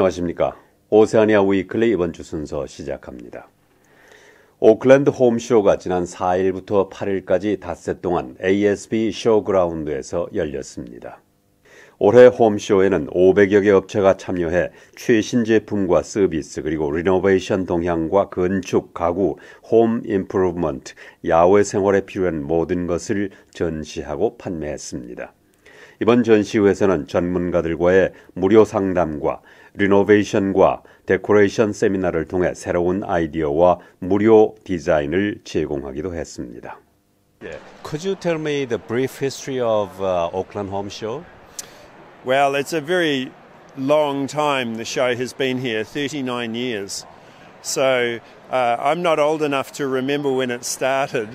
안녕하십니까. 오세아니아 위클리 이번 주 순서 시작합니다. 오클랜드 홈쇼가 지난 4일부터 8일까지 닷새 동안 ASB 쇼그라운드에서 열렸습니다. 올해 홈쇼에는 500여 개 업체가 참여해 최신 제품과 서비스 그리고 리노베이션 동향과 건축, 가구, 홈 임프루브먼트, 야외 생활에 필요한 모든 것을 전시하고 판매했습니다. 이번 전시회에서는 전문가들과의 무료 상담과 리노베이션과 데코레이션 세미나를 통해 새로운 아이디어와 무료 디자인을 제공하기도 했습니다. Could you tell me the brief history of uh, Auckland Home Show? Well, it's a very long time the show has been here, 39 years. So uh, I'm not old enough to remember when it started,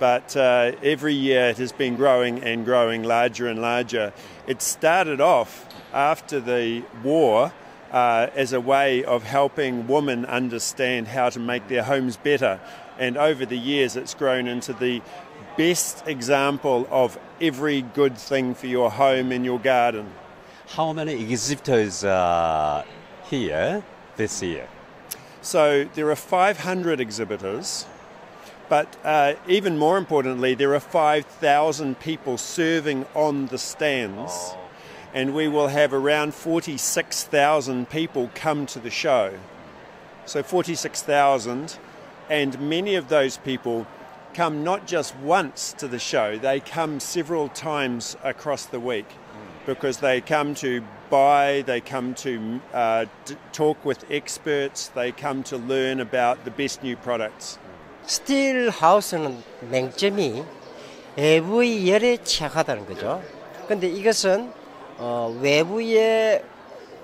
but uh, every year it has been growing and growing larger and larger. It started off after the war uh, as a way of helping women understand how to make their homes better. And over the years, it's grown into the best example of every good thing for your home and your garden. How many exhibitors are uh, here this year? So there are 500 exhibitors, but uh, even more importantly, there are 5,000 people serving on the stands. Oh and we will have around 46,000 people come to the show. So 46,000, and many of those people come not just once to the show, they come several times across the week because they come to buy, they come to uh, talk with experts, they come to learn about the best new products. Still, house는 맹점이 every year에 거죠. 근데 이것은 어, 외부의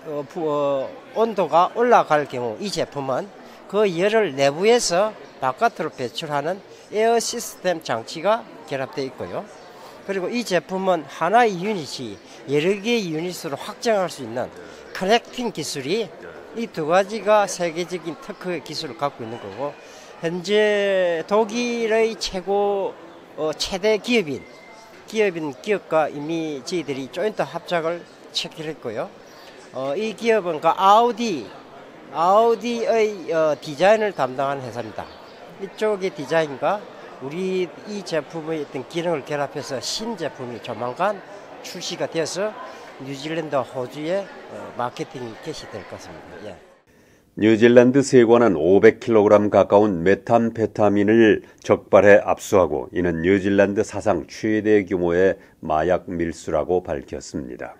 어, 부, 어, 온도가 올라갈 경우 이 제품은 그 열을 내부에서 바깥으로 배출하는 에어 시스템 장치가 결합되어 있고요. 그리고 이 제품은 하나의 유닛이 여러 개의 유닛으로 확장할 수 있는 커넥팅 기술이 이 두 가지가 세계적인 특허의 기술을 갖고 있는 거고 현재 독일의 최고 어, 최대 기업인 기업인 기업과 이미저희들이 조인트 합작을 체결했고요. 어, 이 기업은 그 아우디, 아우디의 어, 디자인을 담당한 회사입니다. 이쪽의 디자인과 우리 이 제품의 어떤 기능을 결합해서 신제품이 조만간 출시가 돼서 뉴질랜드 호주의 어, 마케팅이 개시될 것입니다. 예. 뉴질랜드 세관은 500kg 가까운 메탄페타민을 적발해 압수하고 이는 뉴질랜드 사상 최대 규모의 마약 밀수라고 밝혔습니다.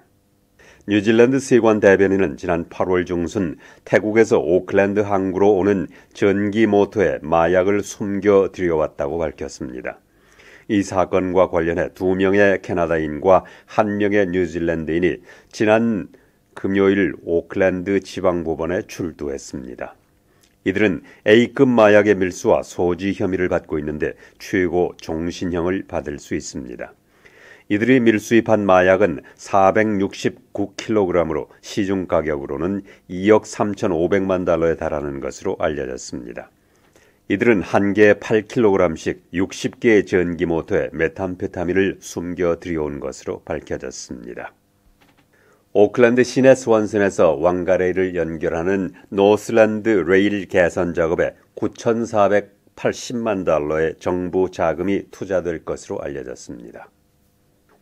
뉴질랜드 세관 대변인은 지난 8월 중순 태국에서 오클랜드 항구로 오는 전기 모터에 마약을 숨겨 들여왔다고 밝혔습니다. 이 사건과 관련해 두 명의 캐나다인과 한 명의 뉴질랜드인이 지난 금요일 오클랜드 지방법원에 출두했습니다. 이들은 A급 마약의 밀수와 소지 혐의를 받고 있는데 최고 종신형을 받을 수 있습니다. 이들이 밀수입한 마약은 469kg으로 시중 가격으로는 2억 3,500만 달러에 달하는 것으로 알려졌습니다. 이들은 한 개에 8kg씩 60개의 전기모터에 메탄페타민을 숨겨 들여온 것으로 밝혀졌습니다. 오클랜드 시내 스완슨에서 왕가레이를 연결하는 노스랜드 레일 개선 작업에 9,480만 달러의 정부 자금이 투자될 것으로 알려졌습니다.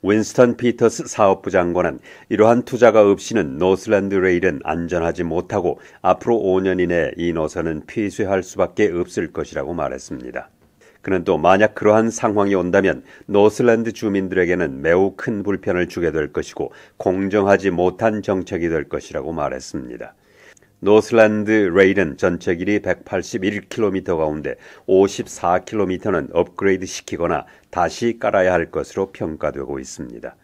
윈스턴 피터스 사업부 장관은 이러한 투자가 없이는 노스랜드 레일은 안전하지 못하고 앞으로 5년 이내 이 노선은 폐쇄할 수밖에 없을 것이라고 말했습니다. 그는 또 만약 그러한 상황이 온다면 노슬랜드 주민들에게는 매우 큰 불편을 주게 될 것이고 공정하지 못한 정책이 될 것이라고 말했습니다. 노슬랜드 레일은 전체 길이 181km 가운데 54km는 업그레이드 시키거나 다시 깔아야 할 것으로 평가되고 있습니다.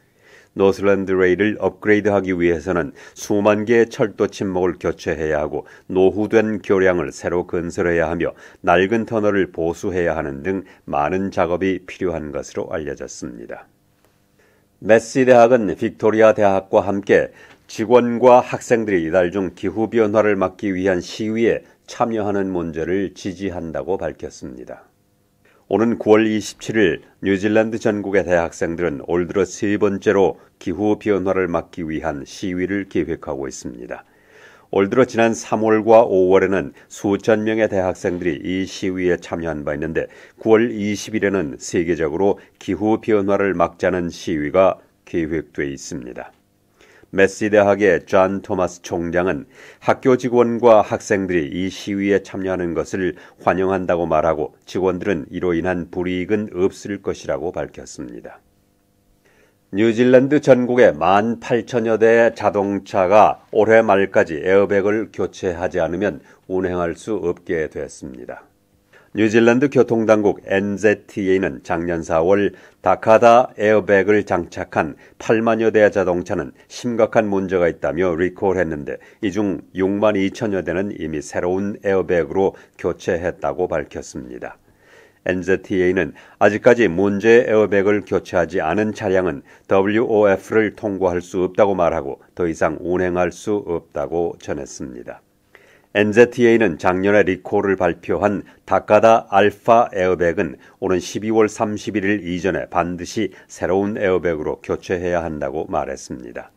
노슬랜드 레일을 업그레이드하기 위해서는 수만 개의 철도 침목을 교체해야 하고 노후된 교량을 새로 건설해야 하며 낡은 터널을 보수해야 하는 등 많은 작업이 필요한 것으로 알려졌습니다. 메시 대학은 빅토리아 대학과 함께 직원과 학생들이 이달 중 기후변화를 막기 위한 시위에 참여하는 문제를 지지한다고 밝혔습니다. 오는 9월 27일 뉴질랜드 전국의 대학생들은 올 들어 세 번째로 기후 변화를 막기 위한 시위를 계획하고 있습니다. 올 들어 지난 3월과 5월에는 수천 명의 대학생들이 이 시위에 참여한 바 있는데 9월 20일에는 세계적으로 기후 변화를 막자는 시위가 계획돼 있습니다. 메시 대학의 존 토마스 총장은 학교 직원과 학생들이 이 시위에 참여하는 것을 환영한다고 말하고 직원들은 이로 인한 불이익은 없을 것이라고 밝혔습니다. 뉴질랜드 전국에 18,000여 대의 자동차가 올해 말까지 에어백을 교체하지 않으면 운행할 수 없게 됐습니다. 뉴질랜드 교통당국 NZTA는 작년 4월 다카다 에어백을 장착한 8만여 대의 자동차는 심각한 문제가 있다며 리콜했는데 이 중 6만 2천여 대는 이미 새로운 에어백으로 교체했다고 밝혔습니다. NZTA는 아직까지 문제 에어백을 교체하지 않은 차량은 WOF를 통과할 수 없다고 말하고 더 이상 운행할 수 없다고 전했습니다. n z a 는 작년에 리콜을 발표한 다카다 알파 에어백은 오는 12월 31일 이전에 반드시 새로운 에어백으로 교체해야 한다고 말했습니다.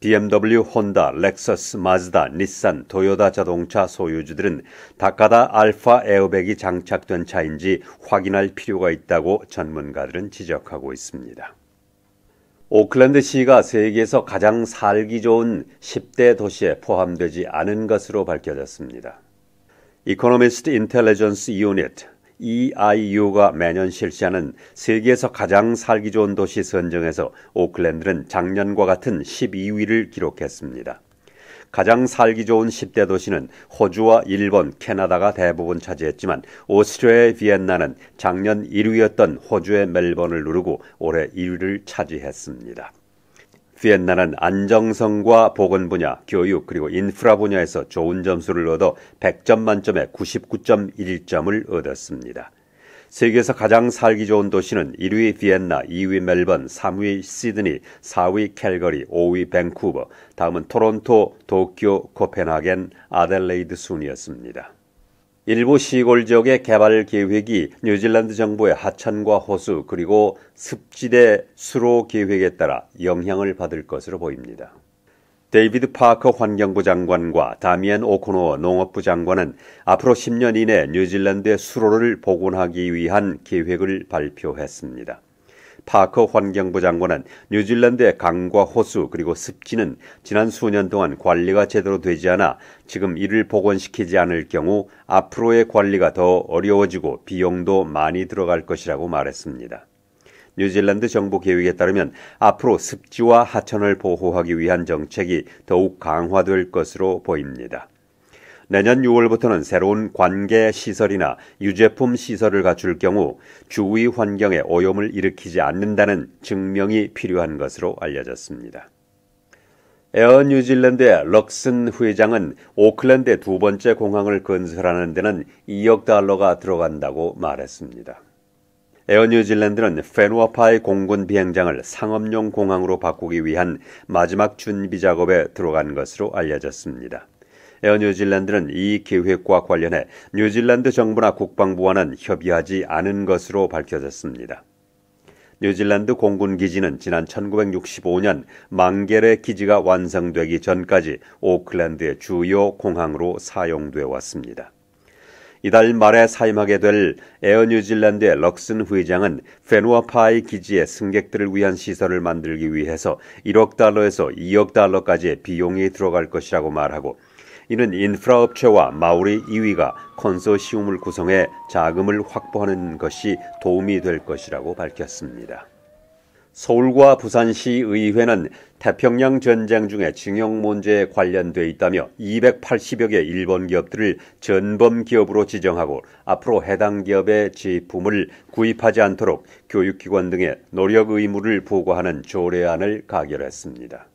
BMW, 혼다, 렉서스, 마즈다, 닛산, 도요타 자동차 소유주들은 다카다 알파 에어백이 장착된 차인지 확인할 필요가 있다고 전문가들은 지적하고 있습니다. 오클랜드시가 세계에서 가장 살기 좋은 10대 도시에 포함되지 않은 것으로 밝혀졌습니다. 이코노미스트 인텔리전스 유닛 EIU가 매년 실시하는 세계에서 가장 살기 좋은 도시 선정에서 오클랜드는 작년과 같은 12위를 기록했습니다. 가장 살기 좋은 10대 도시는 호주와 일본, 캐나다가 대부분 차지했지만 오스트리아의 비엔나는 작년 1위였던 호주의 멜번을 누르고 올해 1위를 차지했습니다. 비엔나는 안정성과 보건 분야, 교육 그리고 인프라 분야에서 좋은 점수를 얻어 100점 만점에 99.1점을 얻었습니다. 세계에서 가장 살기 좋은 도시는 1위 비엔나, 2위 멜번, 3위 시드니, 4위 캘거리, 5위 밴쿠버, 다음은 토론토, 도쿄, 코펜하겐, 아델레이드 순이었습니다. 일부 시골 지역의 개발 계획이 뉴질랜드 정부의 하천과 호수 그리고 습지대 수로 계획에 따라 영향을 받을 것으로 보입니다. 데이비드 파커 환경부 장관과 다미안 오코노 농업부 장관은 앞으로 10년 이내 뉴질랜드의 수로를 복원하기 위한 계획을 발표했습니다. 파커 환경부 장관은 뉴질랜드의 강과 호수 그리고 습지는 지난 수년 동안 관리가 제대로 되지 않아 지금 이를 복원시키지 않을 경우 앞으로의 관리가 더 어려워지고 비용도 많이 들어갈 것이라고 말했습니다. 뉴질랜드 정부 계획에 따르면 앞으로 습지와 하천을 보호하기 위한 정책이 더욱 강화될 것으로 보입니다. 내년 6월부터는 새로운 관계 시설이나 유제품 시설을 갖출 경우 주위 환경에 오염을 일으키지 않는다는 증명이 필요한 것으로 알려졌습니다. 에어 뉴질랜드의 럭슨 회장은 오클랜드의 두 번째 공항을 건설하는 데는 2억 달러가 들어간다고 말했습니다. 에어 뉴질랜드는 페누아파의 공군 비행장을 상업용 공항으로 바꾸기 위한 마지막 준비 작업에 들어간 것으로 알려졌습니다. 에어 뉴질랜드는 이 계획과 관련해 뉴질랜드 정부나 국방부와는 협의하지 않은 것으로 밝혀졌습니다. 뉴질랜드 공군 기지는 지난 1965년 망겔의 기지가 완성되기 전까지 오클랜드의 주요 공항으로 사용돼 왔습니다. 이달 말에 사임하게 될 에어 뉴질랜드의 럭슨 회장은 페누아파이 기지의 승객들을 위한 시설을 만들기 위해서 1억 달러에서 2억 달러까지의 비용이 들어갈 것이라고 말하고 이는 인프라 업체와 마우리 2위가 컨소시움을 구성해 자금을 확보하는 것이 도움이 될 것이라고 밝혔습니다. 서울과 부산시 의회는 태평양 전쟁 중에 징역 문제에 관련돼 있다며 280여 개 일본 기업들을 전범 기업으로 지정하고 앞으로 해당 기업의 제품을 구입하지 않도록 교육기관 등에 노력 의무를 보고하는 조례안을 가결했습니다.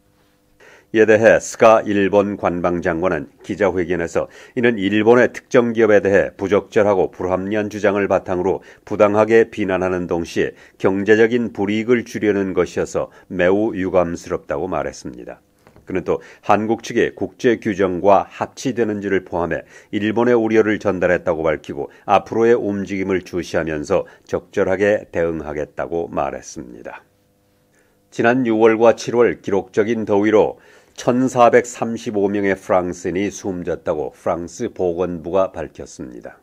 이에 대해 스가 일본 관방장관은 기자회견에서 이는 일본의 특정 기업에 대해 부적절하고 불합리한 주장을 바탕으로 부당하게 비난하는 동시에 경제적인 불이익을 주려는 것이어서 매우 유감스럽다고 말했습니다. 그는 또 한국 측의 국제 규정과 합치되는지를 포함해 일본의 우려를 전달했다고 밝히고 앞으로의 움직임을 주시하면서 적절하게 대응하겠다고 말했습니다. 지난 6월과 7월 기록적인 더위로 1435명의 프랑스인이 숨졌다고 프랑스 보건부가 밝혔습니다.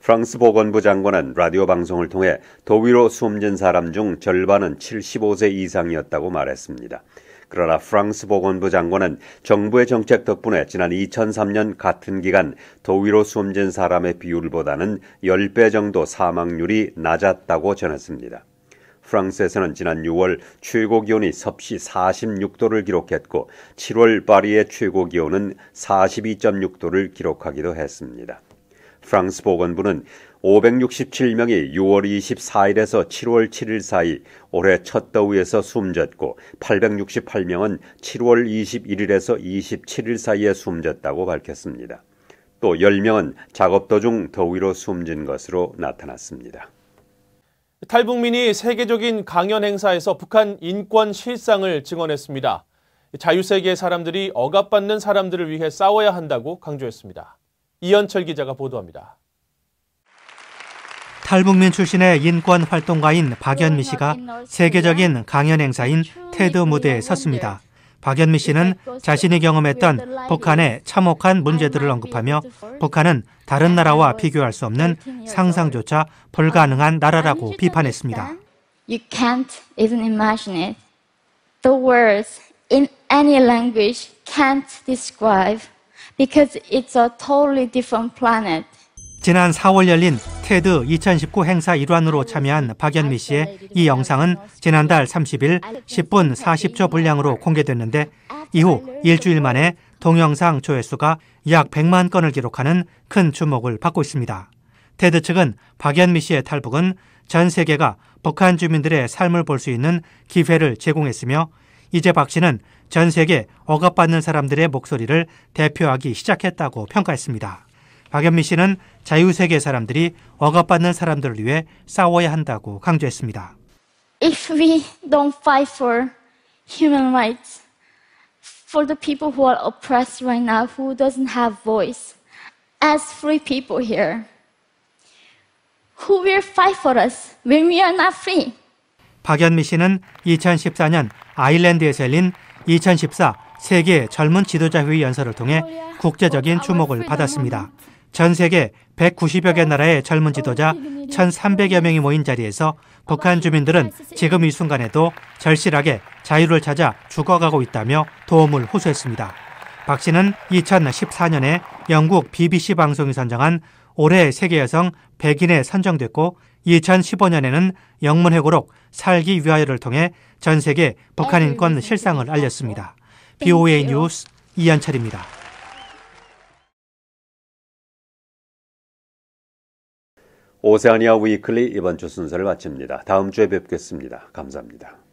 프랑스 보건부 장관은 라디오 방송을 통해 도위로 숨진 사람 중 절반은 75세 이상이었다고 말했습니다. 그러나 프랑스 보건부 장관은 정부의 정책 덕분에 지난 2003년 같은 기간 도위로 숨진 사람의 비율보다는 10배 정도 사망률이 낮았다고 전했습니다. 프랑스에서는 지난 6월 최고 기온이 섭씨 46도를 기록했고 7월 파리의 최고 기온은 42.6도를 기록하기도 했습니다. 프랑스 보건부는 567명이 6월 24일에서 7월 7일 사이 올해 첫 더위에서 숨졌고 868명은 7월 21일에서 27일 사이에 숨졌다고 밝혔습니다. 또 10명은 작업 도중 더위로 숨진 것으로 나타났습니다. 탈북민이 세계적인 강연 행사에서 북한 인권 실상을 증언했습니다. 자유세계 사람들이 억압받는 사람들을 위해 싸워야 한다고 강조했습니다. 이현철 기자가 보도합니다. 탈북민 출신의 인권 활동가인 박연미 씨가 세계적인 강연 행사인 테드 무대에 섰습니다. 박연미 씨는 자신이 경험했던 북한의 참혹한 문제들을 언급하며 북한은 다른 나라와 비교할 수 없는 상상조차 불가능한 나라라고 비판했습니다. You can't even imagine it. The words in any language can't describe because it's a totally different planet. 지난 4월 열린 테드 2019 행사 일환으로 참여한 박연미 씨의 이 영상은 지난달 30일 10분 40초 분량으로 공개됐는데 이후 일주일 만에 동영상 조회수가 약 100만 건을 기록하는 큰 주목을 받고 있습니다. 테드 측은 박연미 씨의 탈북은 전 세계가 북한 주민들의 삶을 볼 수 있는 기회를 제공했으며 이제 박 씨는 전 세계 억압받는 사람들의 목소리를 대표하기 시작했다고 평가했습니다. 박연미 씨는 자유세계 사람들이 억압받는 사람들을 위해 싸워야 한다고 강조했습니다. If we don't fight for human rights, for the people who are oppressed right now, who doesn't have voice, as free people here. Who will fight for us when we are not free? 박연미 씨는 2014년 아일랜드에서 열린 2014 세계 젊은 지도자 회의 연설을 통해 국제적인 주목을 받았습니다. 전 세계 190여 개 나라의 젊은 지도자 1,300여 명이 모인 자리에서 북한 주민들은 지금 이 순간에도 절실하게 자유를 찾아 죽어가고 있다며 도움을 호소했습니다. 박 씨는 2014년에 영국 BBC 방송이 선정한 올해 세계 여성 100인에 선정됐고 2015년에는 영문 회고록 살기 위하여를 통해 전 세계 북한 인권 실상을 알렸습니다. BOA 뉴스 이현철입니다. 오세아니아 위클리 이번 주 순서를 마칩니다. 다음 주에 뵙겠습니다. 감사합니다.